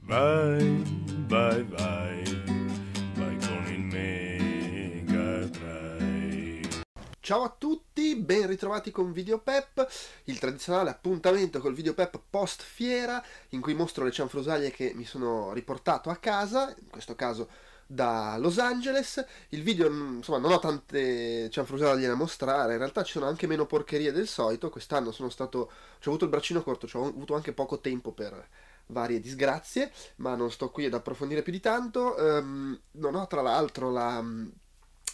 Vai, vai, vai, vai con il Mega Drive. Ciao a tutti, ben ritrovati con Video Pep, il tradizionale appuntamento col Video Pep post fiera in cui mostro le cianfrusaglie che mi sono riportato a casa, in questo caso da Los Angeles. Il video, mm, insomma, non ho tante cianfrusate da gliela mostrare. In realtà ci sono anche meno porcherie del solito. Quest'anno sono stato. Ci ho avuto il braccino corto, ci ho avuto anche poco tempo per varie disgrazie, ma non sto qui ad approfondire più di tanto. Um, non ho tra l'altro la mm,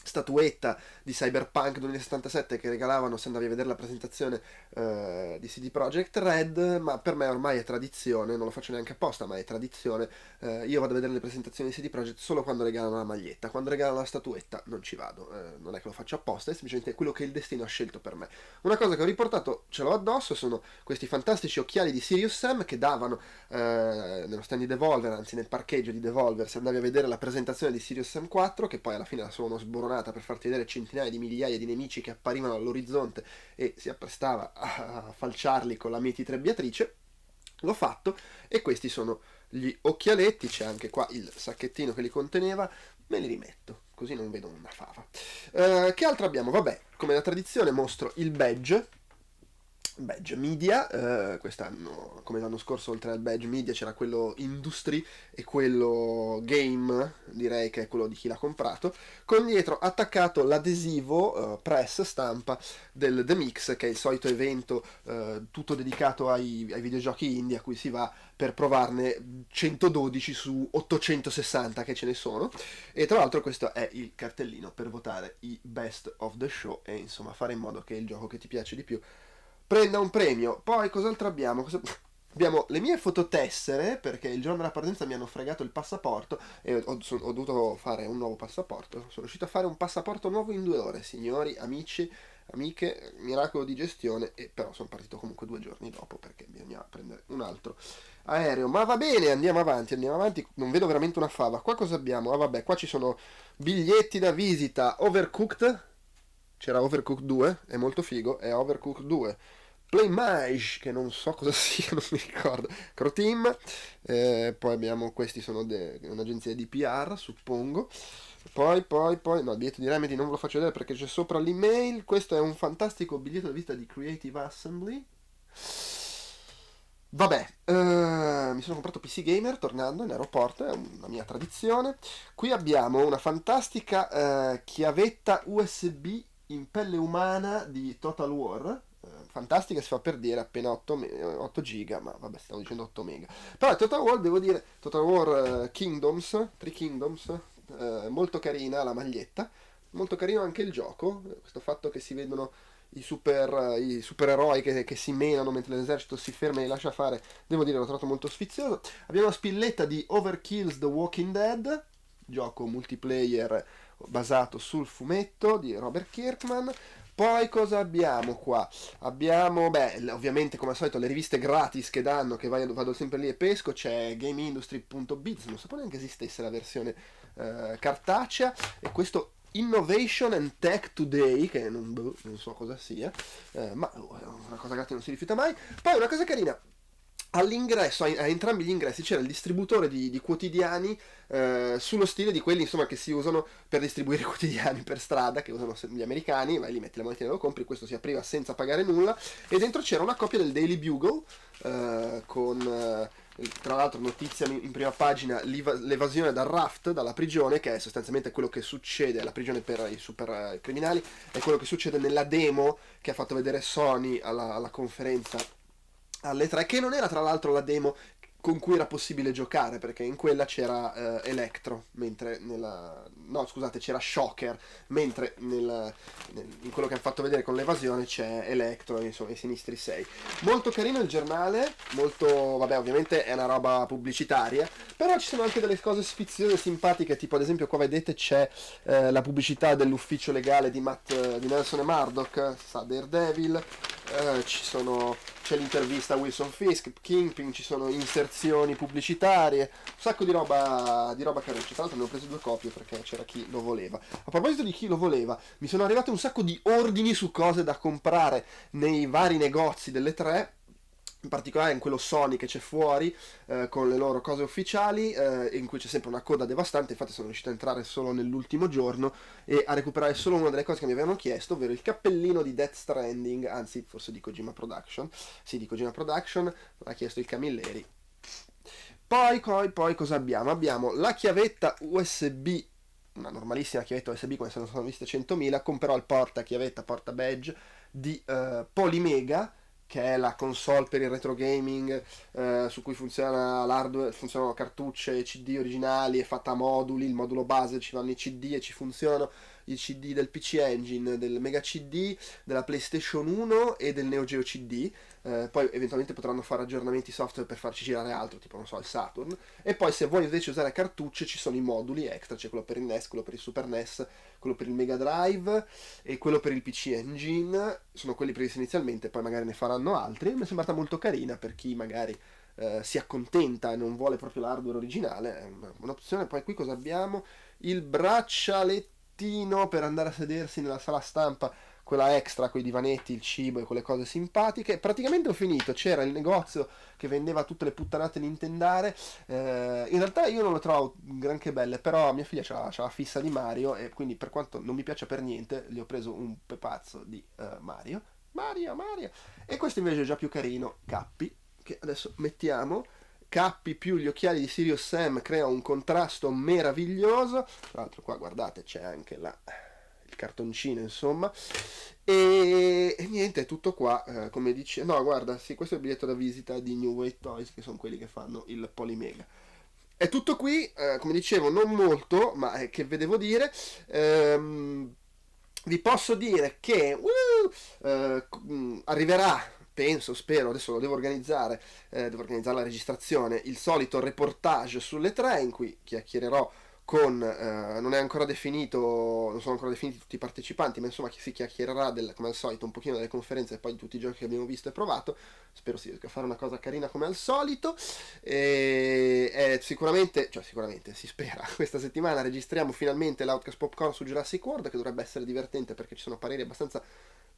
statuetta di Cyberpunk 2077 che regalavano se andavi a vedere la presentazione eh, di CD Projekt Red, ma per me ormai è tradizione, non lo faccio neanche apposta, ma è tradizione, eh, io vado a vedere le presentazioni di CD Projekt solo quando regalano la maglietta, quando regalano la statuetta non ci vado, eh, non è che lo faccio apposta, è semplicemente quello che il destino ha scelto per me. Una cosa che ho riportato, ce l'ho addosso, sono questi fantastici occhiali di Sirius Sam che davano eh, nello stand di Devolver, anzi nel parcheggio di Devolver, se andavi a vedere la presentazione di Sirius Sam 4, che poi alla fine la sono sboronata filmata per farti vedere centinaia di migliaia di nemici che apparivano all'orizzonte e si apprestava a falciarli con la miti trebbiatrice. L'ho fatto e questi sono gli occhialetti, c'è anche qua il sacchettino che li conteneva, me li rimetto così non vedo una fava. Eh, che altro abbiamo? Vabbè, come da tradizione mostro il badge Badge Media, eh, quest'anno come l'anno scorso oltre al Badge Media c'era quello Industry e quello Game, direi che è quello di chi l'ha comprato, con dietro attaccato l'adesivo eh, press stampa del The Mix, che è il solito evento eh, tutto dedicato ai, ai, videogiochi indie a cui si va per provarne 112 su 860 che ce ne sono, e tra l'altro questo è il cartellino per votare i best of the show e insomma fare in modo che il gioco che ti piace di più prenda un premio. Poi cos'altro abbiamo? Cosa... Abbiamo le mie fototessere, perché il giorno della partenza mi hanno fregato il passaporto e ho, ho, dovuto fare un nuovo passaporto. Sono riuscito a fare un passaporto nuovo in due ore, signori, amici, amiche, miracolo di gestione, e però sono partito comunque due giorni dopo perché bisognava prendere un altro aereo. Ma va bene, andiamo avanti, andiamo avanti, non vedo veramente una fava. Qua cosa abbiamo? Ah vabbè, qua ci sono biglietti da visita, Overcooked, c'era Overcooked 2, è molto figo, è Overcooked 2 Playmage, che non so cosa sia, non mi ricordo, Croteam, eh, poi abbiamo, questi sono de, un'agenzia di PR, suppongo, poi, poi, poi, no, il biglietto di Remedy non ve lo faccio vedere perché c'è sopra l'email, questo è un fantastico biglietto da vista di Creative Assembly, Vabbè, eh, mi sono comprato PC Gamer tornando in aeroporto, è una mia tradizione. Qui abbiamo una fantastica eh, chiavetta USB in pelle umana di Total War, fantastica si fa per dire appena 8, me- 8 eh, giga ma vabbè stavo dicendo 8 mega però Total War devo dire Total War eh, Kingdoms 3 Kingdoms eh, molto carina la maglietta molto carino anche il gioco questo fatto che si vedono i, super, i supereroi che, che, si menano mentre l'esercito si ferma e li lascia fare devo dire l'ho trovato molto sfizioso abbiamo la spilletta di Overkills The Walking Dead gioco multiplayer basato sul fumetto di Robert Kirkman poi cosa abbiamo qua? Abbiamo, beh, ovviamente come al solito le riviste gratis che danno, che vado, vado sempre lì e pesco, c'è gameindustry.biz, non sapevo neanche esistesse la versione eh, cartacea, e questo Innovation and Tech Today, che non, boh, non so cosa sia, eh, ma oh, una cosa gratis non si rifiuta mai. Poi una cosa carina, all'ingresso, a, a, entrambi gli ingressi c'era il distributore di, di quotidiani eh, sullo stile di quelli insomma, che si usano per distribuire quotidiani per strada, che usano gli americani, vai lì metti la monetina e lo compri, questo si apriva senza pagare nulla e dentro c'era una copia del Daily Bugle eh, con eh, tra l'altro notizia in prima pagina l'evasione dal raft, dalla prigione, che è sostanzialmente quello che succede la prigione per i super eh, criminali, è quello che succede nella demo che ha fatto vedere Sony alla, alla conferenza alle 3, che non era tra l'altro la demo con cui era possibile giocare, perché in quella c'era eh, Electro, mentre nella... no scusate, c'era Shocker, mentre nel, nel, in quello che hanno fatto vedere con l'evasione c'è Electro e, insomma, i sinistri 6. Molto carino il giornale, molto, vabbè ovviamente è una roba pubblicitaria, però ci sono anche delle cose sfiziose simpatiche, tipo ad esempio qua vedete c'è eh, la pubblicità dell'ufficio legale di, Matt, di Nelson e Murdoch, sa Daredevil, eh, ci sono c'è l'intervista a Wilson Fisk, Kingpin, ci sono inserzioni pubblicitarie, un sacco di roba, di roba caruccia. Tra l'altro ne ho preso due copie perché c'era chi lo voleva. A proposito di chi lo voleva, mi sono arrivate un sacco di ordini su cose da comprare nei vari negozi delle tre in particolare in quello Sony che c'è fuori eh, con le loro cose ufficiali eh, in cui c'è sempre una coda devastante infatti sono riuscito a entrare solo nell'ultimo giorno e a recuperare solo una delle cose che mi avevano chiesto ovvero il cappellino di Death Stranding anzi forse di Kojima Production sì di Kojima Production l'ha chiesto il Camilleri poi, poi, poi cosa abbiamo? Abbiamo la chiavetta USB una normalissima chiavetta USB come se non sono viste 100.000 con il porta chiavetta, porta badge di eh, Polimega che è la console per il retro gaming eh, su cui funziona l'hardware, funzionano cartucce e CD originali, è fatta a moduli, il modulo base ci vanno i CD e ci funzionano i CD del PC Engine, del Mega CD, della PlayStation 1 e del Neo Geo CD. Eh, poi eventualmente potranno fare aggiornamenti software per farci girare altro, tipo non so, il Saturn. E poi se vuoi invece usare cartucce ci sono i moduli extra, cioè quello per il NES, quello per il Super NES, quello per il Mega Drive e quello per il PC Engine. Sono quelli previsti inizialmente, poi magari ne faranno altri. Mi è sembrata molto carina per chi magari eh, si accontenta e non vuole proprio l'hardware originale. Un'opzione, poi qui cosa abbiamo? Il braccialetto lettino per andare a sedersi nella sala stampa, quella extra con i divanetti, il cibo e quelle cose simpatiche. Praticamente ho finito, c'era il negozio che vendeva tutte le puttanate nintendare. Eh, in realtà io non lo trovo granché belle, però mia figlia c'ha, c'ha la fissa di Mario e quindi per quanto non mi piaccia per niente, gli ho preso un pepazzo di uh, Mario. Mario, Mario. E questo invece è già più carino, Cappi, che adesso mettiamo K più gli occhiali di Sirius Sam crea un contrasto meraviglioso. Tra l'altro qua guardate c'è anche la, il cartoncino insomma. E, e niente, è tutto qua, eh, come dice... No, guarda, sì, questo è il biglietto da visita di New Way Toys, che sono quelli che fanno il Polymega. È tutto qui, eh, come dicevo, non molto, ma è eh, che vedevo dire. Ehm, vi posso dire che uh, eh, arriverà penso, spero, adesso lo devo organizzare, eh, devo organizzare la registrazione, il solito reportage sulle tre in cui chiacchiererò con, eh, non è ancora definito, non sono ancora definiti tutti i partecipanti, ma insomma si chiacchiererà del, come al solito un pochino delle conferenze e poi di tutti i giochi che abbiamo visto e provato, spero si riesca a fare una cosa carina come al solito, e, eh, sicuramente, cioè sicuramente, si spera, questa settimana registriamo finalmente l'Outcast Popcorn su Jurassic World che dovrebbe essere divertente perché ci sono pareri abbastanza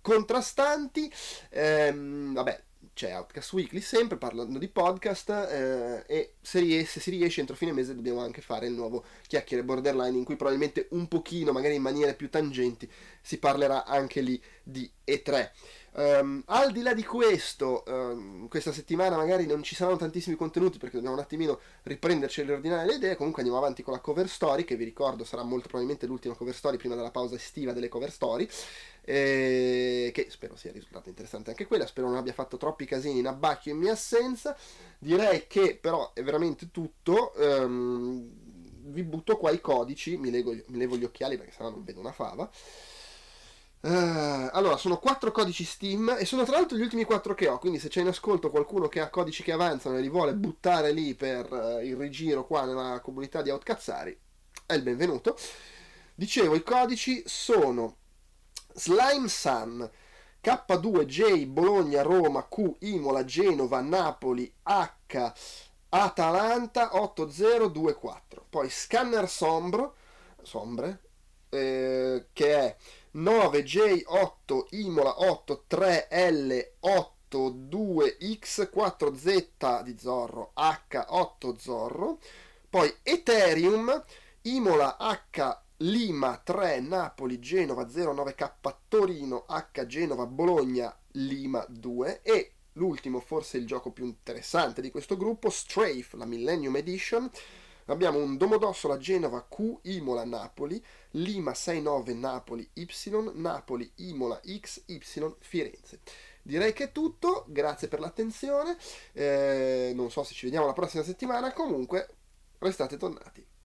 contrastanti. Ehm, vabbè, c'è Outcast Weekly sempre, parlando di podcast eh, e se, ries- se, si riesce entro fine mese dobbiamo anche fare il nuovo chiacchiere borderline in cui probabilmente un pochino, magari in maniera più tangenti, si parlerà anche lì di E3. Um, al di là di questo, um, questa settimana magari non ci saranno tantissimi contenuti perché dobbiamo un attimino riprenderci e riordinare le idee. Comunque andiamo avanti con la cover story, che vi ricordo sarà molto probabilmente l'ultima cover story prima della pausa estiva delle cover story. E... Eh, che spero sia risultata interessante anche quella. Spero non abbia fatto troppi casini in abbacchio in mia assenza. Direi che però è veramente tutto. Um, vi butto qua i codici, mi, lego, mi levo gli occhiali perché sennò non vedo una fava. Eh, allora, sono quattro codici Steam e sono tra l'altro gli ultimi quattro che ho, quindi se c'è in ascolto qualcuno che ha codici che avanzano e li vuole buttare lì per uh, il rigiro qua nella comunità di Outcazzari, è il benvenuto. Dicevo, i codici sono Slime Sun, K2J, Bologna, Roma, Q, Imola, Genova, Napoli, H, Atalanta 8024. Poi Scanner Sombro, Sombre, eh, che è 9J8 Imola 8 3L8 2X 4Z di Zorro H8 Zorro poi Ethereum Imola H Lima 3 Napoli Genova 09K Torino H Genova Bologna Lima 2 e l'ultimo forse il gioco più interessante di questo gruppo Strafe la Millennium Edition Abbiamo un Domodossola Genova Q, Imola Napoli, Lima 69 Napoli Y, Napoli Imola X, Y Firenze. Direi che è tutto, grazie per l'attenzione, eh, non so se ci vediamo la prossima settimana, comunque restate tornati.